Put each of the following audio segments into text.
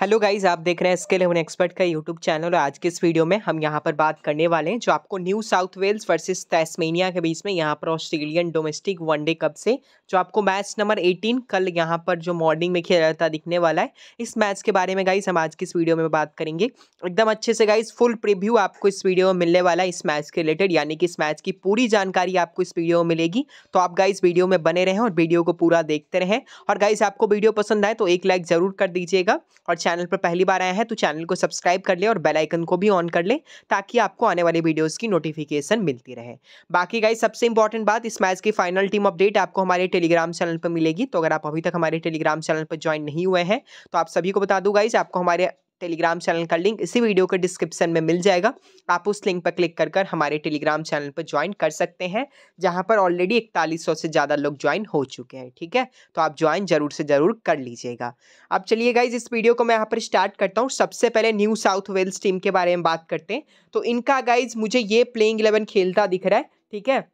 hello guys आप देख रहे हैं स्किल हेवन एक्सपर्ट का यूट्यूब चैनल और आज के इस वीडियो में हम यहाँ पर बात करने वाले हैं जो आपको New South Wales versus Tasmania के बीच में यहाँ पर ऑस्ट्रेलियन डोमेस्टिक वनडे कप से जो आपको मैच नंबर 18 कल यहाँ पर जो मॉर्निंग में खेला जाता दिखने वाला है इस मैच के बारे में गाइज हम आज की इस वीडियो में बात करेंगे एकदम अच्छे से गाइज फुल प्रिव्यू आपको इस वीडियो में मिलने वाला है इस मैच के रिलेटेड यानी कि इस मैच की पूरी जानकारी आपको इस वीडियो में मिलेगी तो आप गाइज वीडियो में बने रहें और वीडियो को पूरा देखते रहें और गाइज आपको वीडियो पसंद आए तो एक लाइक ज़रूर कर दीजिएगा और चैनल पर पहली बार आया है तो चैनल को सब्सक्राइब कर ले और बेलाइकन को भी ऑन कर ले ताकि आपको आने वाले वीडियोज़ की नोटिफिकेशन मिलती रहे बाकी गाइस सबसे इंपॉर्टेंट बात इस मैच की फाइनल टीम अपडेट आपको हमारे टेलीग्राम चैनल पर मिलेगी तो अगर आप अभी तक हमारे टेलीग्राम चैनल पर ज्वाइन नहीं हुए हैं तो आप सभी को बता दूँ गाइज आपको हमारे टेलीग्राम चैनल का लिंक इसी वीडियो के डिस्क्रिप्शन में मिल जाएगा आप उस लिंक पर क्लिक कर कर हमारे टेलीग्राम चैनल पर ज्वाइन कर सकते हैं जहाँ पर ऑलरेडी इकतालीस से ज़्यादा लोग ज्वाइन हो चुके हैं ठीक है तो आप ज्वाइन जरूर से ज़रूर कर लीजिएगा अब चलिए गाइज इस वीडियो को मैं यहाँ पर स्टार्ट करता हूँ सबसे पहले न्यू साउथ वेल्स टीम के बारे में बात करते हैं तो इनका गाइज मुझे ये प्लेइंग इलेवन खेलता दिख रहा है ठीक है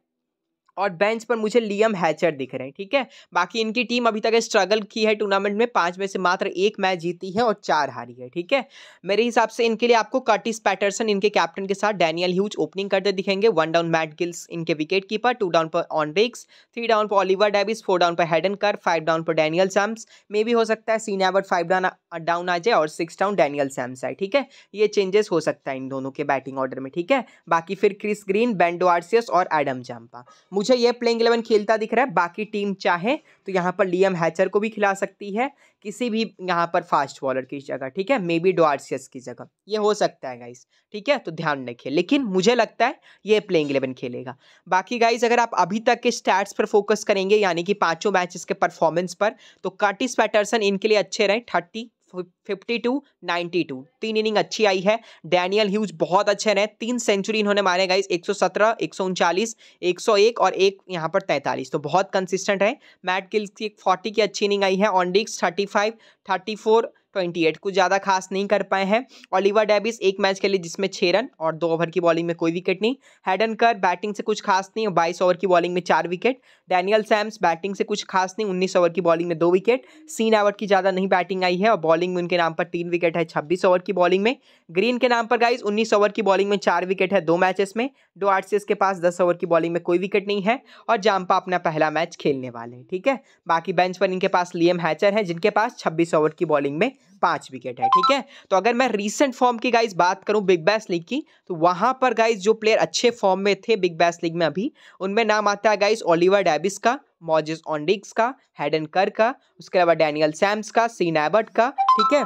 और बेंच पर मुझे लियम हैचर दिख रहे हैं ठीक है बाकी इनकी टीम अभी तक स्ट्रगल की है टूर्नामेंट में पांच में से मात्र एक मैच जीती है और चार हारी है ठीक है मेरे हिसाब से इनके लिए आपको कर्टिस पैटरसन इनके कैप्टन के साथ डैनियल ह्यूज ओपनिंग करते दिखेंगे वन डाउन मैट गिल्स इनके विकेट कीपर टू डाउन पर ऑन रिक्स थ्री डाउन पर ऑलिवर डेविस फोर डाउन पर हेडन कर फाइव डाउन पर डैनियल सैम्स मे भी हो सकता है सीन एवर फाइव डाउन डाउन आ जाए और सिक्स डाउन डैनियल सैम्स आए ठीक है ये चेंजेस हो सकता है इन दोनों के बैटिंग ऑर्डर में ठीक है बाकी फिर क्रिस ग्रीन बेंडो आर्सियस और एडम जाम्पा मुझे मुझे ये प्लेइंग इलेवन खेलता दिख रहा है बाकी टीम चाहे तो यहाँ पर लियम हैचर को भी खिला सकती है किसी भी यहाँ पर फास्ट बॉलर की जगह ठीक है मे बी डॉर्सियस की जगह ये हो सकता है गाइस ठीक है तो ध्यान रखिए लेकिन मुझे लगता है ये प्लेइंग इलेवन खेलेगा बाकी गाइस अगर आप अभी तक के स्टैट्स पर फोकस करेंगे यानी कि पाँचों मैचेस के परफॉर्मेंस पर तो कर्टिस पैटर्सन इनके लिए अच्छे रहे thirty fifty two ninety two तीन इनिंग अच्छी आई है डैनियल ह्यूज बहुत अच्छे रहे तीन सेंचुरी इन्होंने मारे गाइस एक सौ सत्रह एक सौ उनचालीस एक सौ एक और एक यहाँ पर तैंतालीस तो बहुत कंसिस्टेंट है मैट किल्स की एक फोर्टी की अच्छी इनिंग आई है ऑनडिक्स thirty five thirty four twenty eight कुछ ज़्यादा खास नहीं कर पाए हैं ओलिवा डेविस एक मैच खेले जिसमें छः रन और दो ओवर की बॉलिंग में कोई विकेट नहीं हैडन कर बैटिंग से कुछ खास नहीं और बाईस ओवर की बॉलिंग में चार विकेट डैनियल सैम्स बैटिंग से कुछ खास नहीं उन्नीस ओवर की बॉलिंग में दो विकेट सीन एवर्ट की ज़्यादा नहीं बैटिंग आई है और बॉलिंग में उनके नाम पर तीन विकेट है छब्बीस ओवर की बॉलिंग में ग्रीन के नाम पर गाइज उन्नीस ओवर की बॉलिंग में चार विकेट है दो मैचेस में दो आरसीएस के पास दस ओवर की बॉलिंग में कोई विकेट नहीं है और जाम्पा अपना पहला मैच खेलने वाले हैं ठीक है बाकी बेंच पर इनके पास लियम हैचर है जिनके पास छब्बीस ओवर की बॉलिंग में पांच विकेट है ठीक है तो अगर मैं रीसेंट फॉर्म की गाइज बात करूं बिग बैस लीग की तो वहां पर गाइज जो प्लेयर अच्छे फॉर्म में थे बिग बैस लीग में अभी उनमें नाम आता है गाइज ओलिवर डेबिस का मॉजिस ऑनडिक्स का हेडन कर का उसके अलावा डैनियल सैम्स का सीन एबर्ट का ठीक है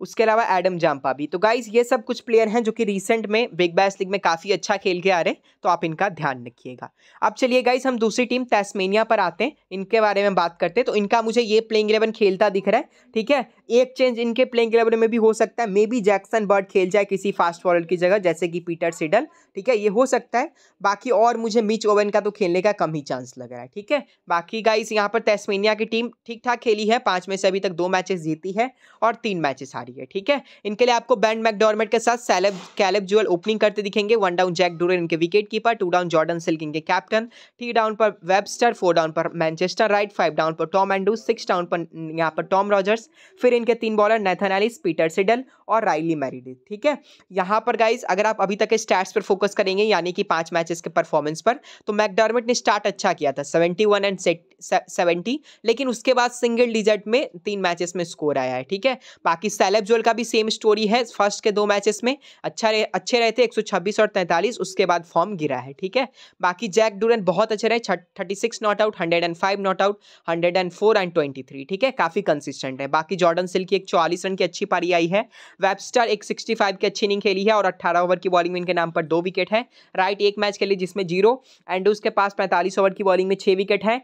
उसके अलावा एडम जाम्पा भी तो गाइज ये सब कुछ प्लेयर हैं जो कि रिसेंट में बिग बैस लीग में काफ़ी अच्छा खेल के आ रहे तो आप इनका ध्यान रखिएगा अब चलिए गाइज हम दूसरी टीम तेस्मेनिया पर आते हैं इनके बारे में बात करते हैं तो इनका मुझे ये प्लेइंग इलेवन खेलता दिख रहा है ठीक है एक चेंज इनके प्लेइंग इलेवन में भी हो सकता है मे बी जैक्सन बर्ड खेल जाए किसी फास्ट फॉरवर्ड की जगह जैसे कि पीटर सिडल ठीक है ये हो सकता है बाकी और मुझे मिच ओवन का तो खेलने का कम ही चांस लग रहा है ठीक है बाकी गाइज यहाँ पर तेस्मेनिया की टीम ठीक ठाक खेली है पाँच में से अभी तक दो मैचेस जीती है और तीन मैचेस हारी रही है ठीक है इनके लिए आपको बैंड मैकडोरमेट के साथ सैलब कैलब जुअल ओपनिंग करते दिखेंगे वन डाउन जैक डूरन इनके wicket keeper two down Jordan Silk इनके कैप्टन थ्री डाउन पर वेबस्टर फोर डाउन पर मैनचेस्टर राइट फाइव डाउन पर टॉम एंडू सिक्स डाउन पर यहाँ पर टॉम रॉजर्स फिर इनके तीन bowler Nathan Ellis Peter Siddle और राइली मैरिडी ठीक है यहाँ पर गाइज अगर आप अभी तक के स्टैट्स पर फोकस करेंगे यानी कि पाँच मैचेस के परफॉर्मेंस पर तो मैकडॉर्मेट ने स्टार्ट अच्छा किया था सेवेंटी वन एंड सेवेंटी लेकिन उसके बाद सिंगल डिजिट में तीन मैचेस में स्कोर आया है ठीक है बाकी सैलब कैलेब जोल का भी सेम स्टोरी है फर्स्ट के दो मैचेस में अच्छा रहे अच्छे रहे थे 126 और 43 उसके बाद फॉर्म गिरा है ठीक है बाकी जैक डूरन बहुत अच्छे रहे thirty six not out hundred and five not out hundred and four and twenty three ठीक है काफ़ी कंसिस्टेंट है बाकी जॉर्डन सिल की एक चौलीस रन की अच्छी पारी आई है वेबस्टर एक सिक्सटी फाइव की अच्छी इनिंग खेली है और अट्ठारह ओवर की बॉलिंग में इनके नाम पर दो विकेट है राइट एक मैच खेली जिसमें जीरो एंड उसके पास पैंतालीस ओवर की बॉलिंग में छः विकेट है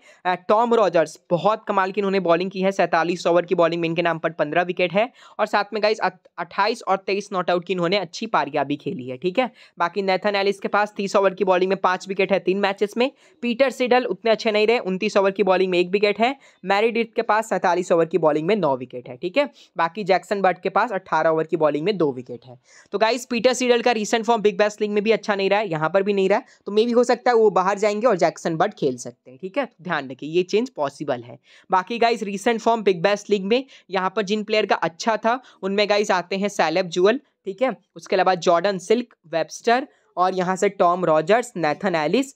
टॉम रॉजर्स बहुत कमाल की इन्होंने बॉलिंग की है सैंतालीस ओवर की बॉलिंग में इनके नाम पर पंद्रह विकेट है और साथ साथ में गाइस अट्ठाईस और तेईस नॉट आउट की इन्होंने अच्छी पारियां भी खेली है ठीक है बाकी नेथन एलिस के पास तीस ओवर की बॉलिंग में पांच विकेट है तीन मैचेस में पीटर सिडल उतने अच्छे नहीं रहे उनतीस ओवर की बॉलिंग में एक विकेट है मैरीडिथ के पास सैंतालीस ओवर की बॉलिंग में नौ विकेट है ठीक है बाकी जैक्सन बर्ट के पास अट्ठारह ओवर की बॉलिंग में दो विकेट है तो गाइस पीटर सिडल का recent form Big Bash League में भी अच्छा नहीं रहा है यहाँ पर भी नहीं रहा तो मे भी हो सकता है वो बाहर जाएंगे और जैक्सन बर्ट खेल सकते हैं ठीक है तो ध्यान रखिए ये चेंज पॉसिबल है बाकी guys recent form Big Bash League में यहाँ पर जिन प्लेयर का अच्छा था उनमें गाइज आते हैं सैलेब जुअल ठीक है उसके अलावा जॉर्डन सिल्क वेबस्टर और यहाँ से टॉम रॉजर्स नैथन एलिस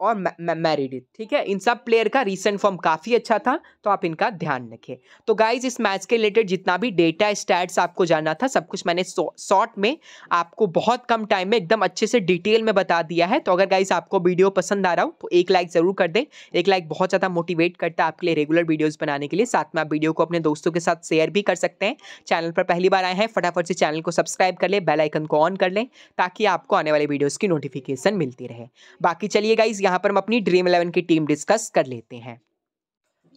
और मैरिडिथ ठीक है इन सब प्लेयर का रिसेंट फॉर्म काफ़ी अच्छा था तो आप इनका ध्यान रखें तो गाइज इस मैच के रिलेटेड जितना भी डेटा स्टैट्स आपको जानना था सब कुछ मैंने शॉर्ट में आपको बहुत कम टाइम में एकदम अच्छे से डिटेल में बता दिया है तो अगर गाइज आपको वीडियो पसंद आ रहा हो तो एक लाइक ज़रूर कर दें एक लाइक बहुत ज़्यादा मोटिवेट करता है आपके लिए रेगुलर वीडियोज़ बनाने के लिए साथ में आप वीडियो को अपने दोस्तों के साथ शेयर भी कर सकते हैं चैनल पर पहली बार आए हैं फटाफट से चैनल को सब्सक्राइब कर लें बेलाइकन को ऑन कर लें ताकि आपको आने वाले वीडियोज़ की नोटिफिकेशन मिलती रहे बाकी चलिए गाइज यहाँ पर हम अपनी ड्रीम इलेवन की टीम डिस्कस कर लेते हैं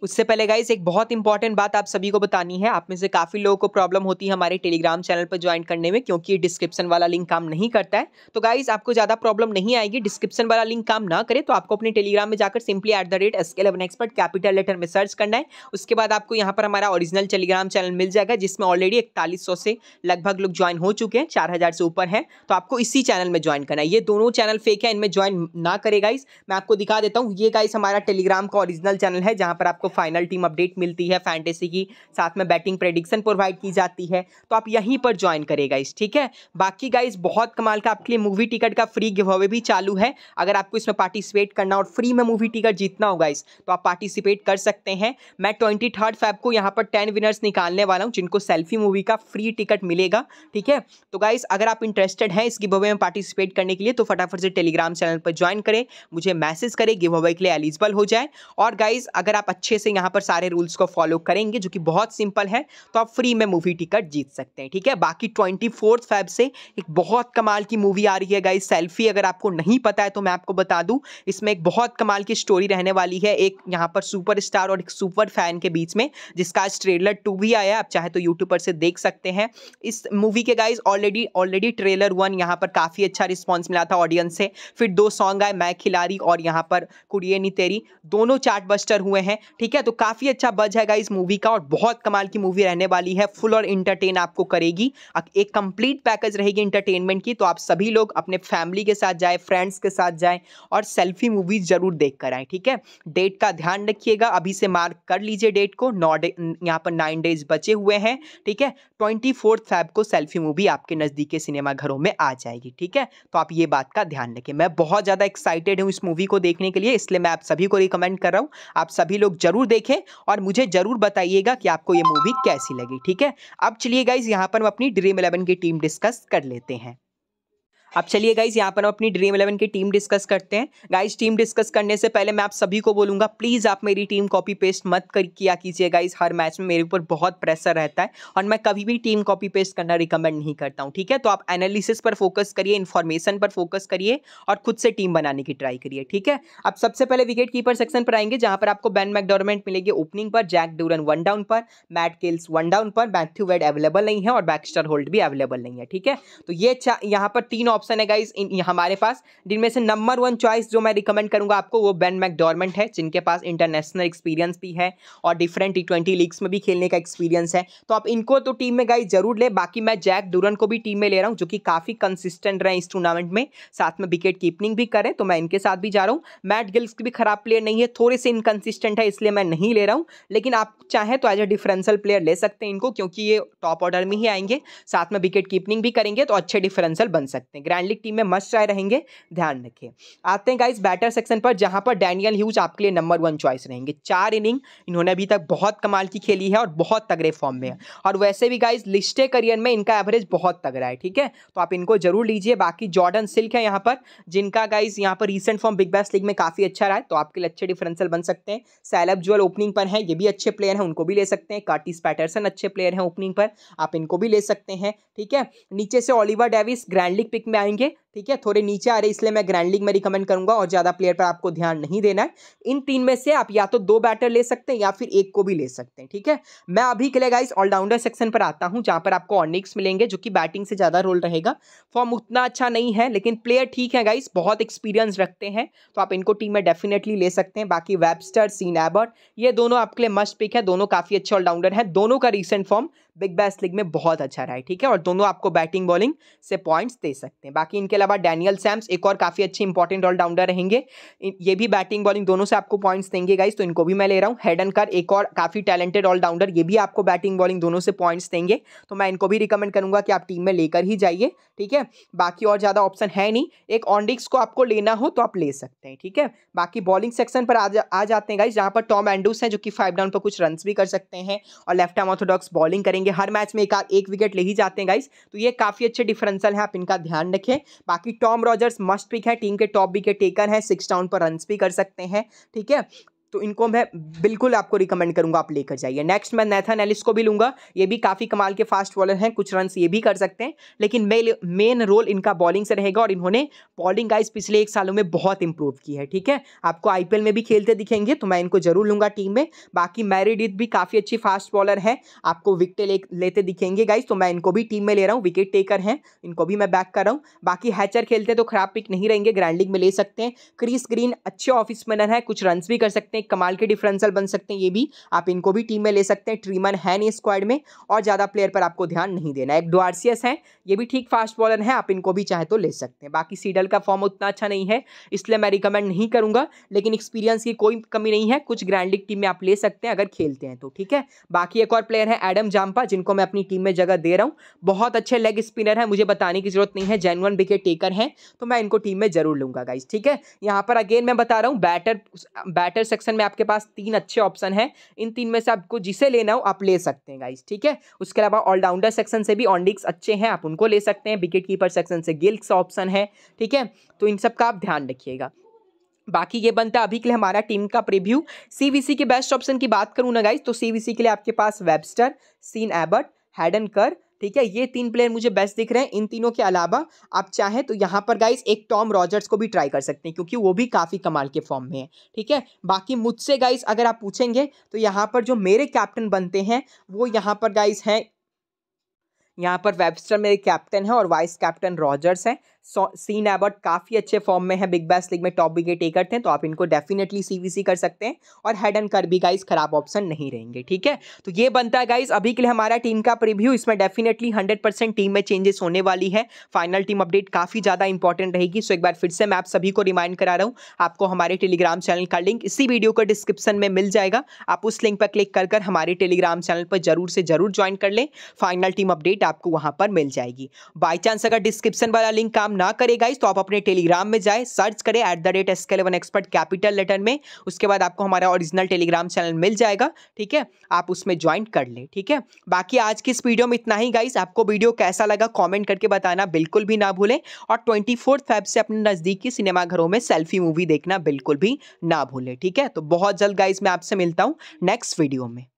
उससे पहले गाइस एक बहुत इंपॉर्टेंट बात आप सभी को बतानी है आप में से काफ़ी लोगों को प्रॉब्लम होती है हमारे टेलीग्राम चैनल पर ज्वाइन करने में क्योंकि डिस्क्रिप्शन वाला लिंक काम नहीं करता है तो गाइस आपको ज़्यादा प्रॉब्लम नहीं आएगी डिस्क्रिप्शन वाला लिंक काम ना करे तो आपको अपने टेलीग्राम में जाकर simply at the rate S Eleven expert capital letter में सर्च करना है उसके बाद आपको यहाँ पर हमारा ऑरिजिनल टेलीग्राम चैनल मिल जाएगा जिसमें ऑलरेडी इकतालीस से लगभग लोग ज्वाइन हो चुके हैं चार से ऊपर है तो आपको इसी चैनल में ज्वाइन करना है ये दोनों चैनल फेक है इनमें ज्वाइन ना करे गाइस मैं आपको दिखा देता हूँ ये गाइस हमारा टेलीग्राम का ऑरिजिनल चैनल है जहाँ पर आप आपको फाइनल टीम अपडेट मिलती है फैंटेसी की साथ में बैटिंग प्रेडिक्शन प्रोवाइड की जाती है तो आप यहीं पर ज्वाइन करें गाइस ठीक है बाकी गाइस बहुत कमाल का आपके लिए मूवी टिकट का फ्री गिव अवे भी चालू है अगर आपको इसमें पार्टिसिपेट करना और फ्री में मूवी टिकट जीतना होगा इस तो आप पार्टिसिपेट कर सकते हैं मैं ट्वेंटी थर्ड फैब को यहाँ पर टेन विनर्स निकालने वाला हूँ जिनको सेल्फी मूवी का फ्री टिकट मिलेगा ठीक है तो गाइस अगर आप इंटरेस्टेड हैं इस गिव अवे में पार्टिसिपेट करने के लिए तो फटाफट से टेलीग्राम चैनल पर ज्वाइन करें मुझे मैसेज करें गिव अवे के लिए एलिजिबल हो जाए और गाइज अगर आप अच्छे अच्छे से यहाँ पर सारे रूल्स को फॉलो करेंगे जो कि बहुत सिंपल है तो आप फ्री में मूवी टिकट जीत सकते हैं ठीक है बाकी ट्वेंटी फोर्थ फैब से एक बहुत कमाल की मूवी आ रही है गाइज सेल्फी अगर आपको नहीं पता है तो मैं आपको बता दूँ इसमें एक बहुत कमाल की स्टोरी रहने वाली है एक यहाँ पर सुपर स्टार और एक सुपर फैन के बीच में जिसका आज ट्रेलर टू भी आया आप चाहे तो यूट्यूब पर से देख सकते हैं इस मूवी के guys already already trailer one यहाँ पर काफ़ी अच्छा रिस्पॉन्स मिला था ऑडियंस से फिर दो सॉन्ग आए मैं खिलाड़ी और यहाँ पर कुड़िए नी तेरी दोनों चार्ट बस्टर हुए हैं ठीक है तो काफ़ी अच्छा बज है इस मूवी का और बहुत कमाल की मूवी रहने वाली है फुल और इंटरटेन आपको करेगी एक कंप्लीट पैकेज रहेगी इंटरटेनमेंट की तो आप सभी लोग अपने फैमिली के साथ जाए फ्रेंड्स के साथ जाए और सेल्फी मूवी जरूर देख कर आए ठीक है डेट का ध्यान रखिएगा अभी से मार्क कर लीजिए डेट को नौ डे यहाँ पर नाइन डेज बचे हुए हैं ठीक है ट्वेंटी फोर्थ फैब को सेल्फी मूवी आपके नज़दीकी सिनेमाघरों में आ जाएगी ठीक है तो आप ये बात का ध्यान रखें मैं बहुत ज़्यादा एक्साइटेड हूँ इस मूवी को देखने के लिए इसलिए मैं आप सभी को रिकमेंड कर रहा हूँ आप सभी लोग जरूर ज़रूर देखें और मुझे ज़रूर बताइएगा कि आपको ये मूवी कैसी लगी ठीक है अब चलिए गाइज यहाँ पर हम अपनी ड्रीम इलेवन की टीम डिस्कस कर लेते हैं अब चलिए गाइज यहाँ पर हम अपनी ड्रीम इलेवन की टीम डिस्कस करते हैं गाइज टीम डिस्कस करने से पहले मैं आप सभी को बोलूँगा प्लीज़ आप मेरी टीम कॉपी पेस्ट मत कर किया कीजिए गाइज हर मैच में मेरे ऊपर बहुत प्रेशर रहता है और मैं कभी भी टीम कॉपी पेस्ट करना रिकमेंड नहीं करता हूँ ठीक है तो आप एनालिसिस पर फोकस करिए इन्फॉर्मेशन पर फोकस करिए और खुद से टीम बनाने की ट्राई करिए ठीक है अब सबसे पहले विकेट कीपर सेक्शन पर आएंगे जहाँ पर आपको बैन मैकडोरमेंट मिलेगी ओपनिंग पर जैक डूरन वन डाउन पर मैट किल्स वन डाउन पर मैथ्यू वेड अवेलेबल नहीं है और बैक्स्टर होल्ड भी अवेलेबल नहीं है ठीक है तो ये यहाँ पर तीन ऑप्शन ऑप्शन है गाइज हमारे पास जिनमें से नंबर वन चॉइस जो मैं रिकमेंड करूंगा आपको वो बेन मैकडॉर्मेंट है जिनके पास इंटरनेशनल एक्सपीरियंस भी है और डिफरेंट टी ट्वेंटी लीग्स में भी खेलने का एक्सपीरियंस है तो आप इनको तो टीम में गाइज जरूर ले बाकी मैं जैक डूरन को भी टीम में ले रहा हूँ जो कि काफ़ी कंसिस्टेंट रहे इस टूर्नामेंट में साथ में विकेट कीपनिंग भी करें तो मैं इनके साथ भी जा रहा हूँ मैट गिल्स भी खराब प्लेयर नहीं है थोड़े से इनकन्सिस्टेंट है इसलिए मैं नहीं ले रहा हूँ लेकिन आप चाहें तो एज अ डिफरेंशियल प्लेयर ले सकते हैं इनको क्योंकि ये टॉप ऑर्डर में ही आएंगे साथ में विकेट कीपनिंग भी करेंगे तो अच्छे डिफरेंशियल बन सकते हैं ग्रैंड लीग टीम में मस्ट ट्राई रहेंगे ध्यान रखें आते हैं गाइस बैटर सेक्शन पर जहां पर डैनियल ह्यूज आपके लिए नंबर वन चॉइस रहेंगे चार इनिंग इन्होंने अभी तक बहुत कमाल की खेली है और बहुत तगड़े फॉर्म में है और वैसे भी गाइज लिस्टे करियर में इनका एवरेज बहुत तगड़ा है ठीक है तो आप इनको जरूर लीजिए बाकी जॉर्डन सिल्क है यहाँ पर जिनका गाइज यहाँ पर recent form Big Bash League में काफ़ी अच्छा रहा है तो आपके लिए अच्छे डिफरेंसल बन सकते हैं सैलब जुअल ओपनिंग पर है ये भी अच्छे प्लेयर हैं उनको भी ले सकते हैं कार्टिस पैटर्सन अच्छे प्लेयर हैं ओपनिंग पर आप इनको भी ले सकते हैं ठीक है नीचे से Oliver Davies grand league pick में आएंगे ठीक है थोड़े नीचे आ रहे इसलिए मैं ग्रैंड लीग में रिकमेंड करूंगा और ज़्यादा प्लेयर पर आपको ध्यान नहीं देना है इन तीन में से आप या तो दो बैटर ले सकते हैं या फिर एक को भी ले सकते हैं ठीक है मैं अभी के लिए गाइस ऑलराउंडर सेक्शन पर आता हूं जहां पर आपको ऑर्निक्स मिलेंगे जो कि बैटिंग से ज़्यादा रोल रहेगा फॉर्म उतना अच्छा नहीं है लेकिन प्लेयर ठीक है गाइस बहुत एक्सपीरियंस रखते हैं तो आप इनको टीम में डेफिनेटली ले सकते हैं बाकी वेबस्टर सीन एबर्ट ये दोनों आपके लिए मस्ट पिक है दोनों काफ़ी अच्छे ऑलराउंडर है दोनों का recent form Big Bash League में बहुत अच्छा रहा है ठीक है और दोनों आपको बैटिंग बॉलिंग से पॉइंट्स दे सकते हैं बाकी इनके अलावा डैनियल सैम्स एक और काफ़ी अच्छे इंपॉर्टेंट ऑलराउंडर रहेंगे ये भी बैटिंग बॉलिंग दोनों से आपको पॉइंट्स देंगे गाइज तो इनको भी मैं ले रहा हूँ हेडन कर एक और काफ़ी टैलेंटेड ऑलराउंडर ये भी आपको बैटिंग बॉलिंग दोनों से पॉइंट्स देंगे तो मैं इनको भी रिकमेंड करूंगा कि आप टीम में लेकर ही जाइए ठीक है बाकी और ज़्यादा ऑप्शन है नहीं एक ऑनडिक्स को आपको लेना हो तो आप ले सकते हैं ठीक है बाकी बॉलिंग सेक्शन पर आ, जाते हैं गाइज जहाँ पर टॉम एंडूस है जो कि फाइव डाउन पर कुछ रन भी कर सकते हैं और लेफ्ट आर्म ऑर्थोडॉक्स बॉलिंग करेंगे हर मैच में एक विकेट ले ही जाते हैं गाइज तो ये काफ़ी अच्छे डिफरेंसल है आप इनका ध्यान रखें बाकी टॉम रॉजर्स मस्ट पिक है टीम के टॉप विकेट टेकर है सिक्स डाउन पर रन भी कर सकते हैं ठीक है तो इनको मैं बिल्कुल आपको रिकमेंड करूंगा आप लेकर जाइए नेक्स्ट मैं नैथन एलिस को भी लूंगा ये भी काफ़ी कमाल के फास्ट बॉलर हैं कुछ रन ये भी कर सकते हैं लेकिन मेन रोल इनका बॉलिंग से रहेगा और इन्होंने बॉलिंग गाइज पिछले एक सालों में बहुत इंप्रूव की है ठीक है आपको आई में भी खेलते दिखेंगे तो मैं इनको जरूर लूँगा टीम में बाकी मैरिडिथ भी काफ़ी अच्छी फास्ट बॉलर है आपको विकटे लेते दिखेंगे गाइज तो मैं इनको भी टीम में ले रहा हूँ विकेट टेकर हैं इनको भी मैं बैक कर रहा हूँ बाकी हैचर खेलते तो खराब पिक नहीं रहेंगे ग्रैंडिंग में ले सकते हैं क्रिस ग्रीन अच्छे ऑफिस मैनर है कुछ रन भी कर सकते हैं एक कमाल के डिफरेंसल बन सकते हैं ये भी आप इनको भी टीम में ले सकते हैं ट्रीमन है नहीं स्क्वाड में और ज़्यादा प्लेयर पर आपको ध्यान नहीं देना एक डुआरसीएस है ये भी ठीक फास्ट बॉलर है आप इनको भी चाहे तो ले सकते हैं बाकी सीडल का फॉर्म उतना अच्छा नहीं है इसलिए मैं रिकमेंड नहीं करूँगा लेकिन एक्सपीरियंस की कोई कमी नहीं है कुछ ग्रैंडिक टीम में आप ले सकते हैं अगर खेलते हैं तो ठीक है बाकी एक और प्लेयर है एडम जाम्पा जिनको मैं अपनी टीम में जगह दे रहा हूँ बहुत अच्छे लेग स्पिनर है मुझे बताने की जरूरत नहीं है जेनवन विकेट टेकर हैं तो मैं इनको टीम में जरूर लूंगा गाइज ठीक है यहाँ पर अगेन मैं बता रहा हूँ बैटर बैटर सेक्शन ऑप्शन में आपके पास तीन अच्छे ऑप्शन हैं इन तीन में से आपको जिसे लेना हो आप ले सकते हैं गाइस ठीक है उसके अलावा ऑलराउंडर सेक्शन से भी ऑनडिक्स अच्छे हैं आप उनको ले सकते हैं विकेट कीपर सेक्शन से गिल्स ऑप्शन है ठीक है तो इन सब का आप ध्यान रखिएगा बाकी ये बनता है अभी के लिए हमारा टीम का प्रीव्यू सी के बेस्ट ऑप्शन की बात करूँ ना गाइज तो सी के लिए आपके पास वेबस्टर सीन एबर्ट हैडन कर ठीक है ये तीन प्लेयर मुझे बेस्ट दिख रहे हैं इन तीनों के अलावा आप चाहें तो यहाँ पर गाइज एक टॉम रॉजर्स को भी ट्राई कर सकते हैं क्योंकि वो भी काफ़ी कमाल के फॉर्म में है ठीक है बाकी मुझसे गाइज अगर आप पूछेंगे तो यहाँ पर जो मेरे कैप्टन बनते हैं वो यहाँ पर गाइज हैं यहाँ पर वेबस्टर मेरे कैप्टन है और वाइस कैप्टन रॉजर्स हैं सीन एबर्ट काफ़ी अच्छे फॉर्म में है बिग बैस लीग में टॉप विकेट टेकर थे तो आप इनको डेफिनेटली सीवीसी कर सकते हैं और हेड एंड कर भी गाइज खराब ऑप्शन नहीं रहेंगे ठीक है तो ये बनता है गाइज अभी के लिए हमारा टीम का प्रिव्यू इसमें डेफिनेटली हंड्रेड टीम में चेंजेस होने वाली है फाइनल टीम अपडेट काफ़ी ज़्यादा इंपॉर्टेंट रहेगी सो एक बार फिर से मैं आप सभी को रिमाइंड करा रहा हूँ आपको हमारे टेलीग्राम चैनल का लिंक इसी वीडियो का डिस्क्रिप्शन में मिल जाएगा आप उस लिंक पर क्लिक कर कर हमारे टेलीग्राम चैनल पर जरूर से जरूर ज्वाइन कर लें फाइनल टीम अपडेट आपको वहाँ पर मिल जाएगी बाई चांस अगर डिस्क्रिप्शन वाला लिंक काम ना करे गाइज तो आप अपने टेलीग्राम में जाए सर्च करें at the rate S expert capital letter में उसके बाद आपको हमारा ओरिजिनल टेलीग्राम चैनल मिल जाएगा ठीक है आप उसमें ज्वाइन कर लें ठीक है बाकी आज की इस वीडियो में इतना ही गाइस आपको वीडियो कैसा लगा कॉमेंट करके बताना बिल्कुल भी ना भूलें और ट्वेंटी फेब से अपने नज़दीकी सिनेमाघरों में सेल्फी मूवी देखना बिल्कुल भी ना भूलें ठीक है तो बहुत जल्द गाइज मैं आपसे मिलता हूँ नेक्स्ट वीडियो में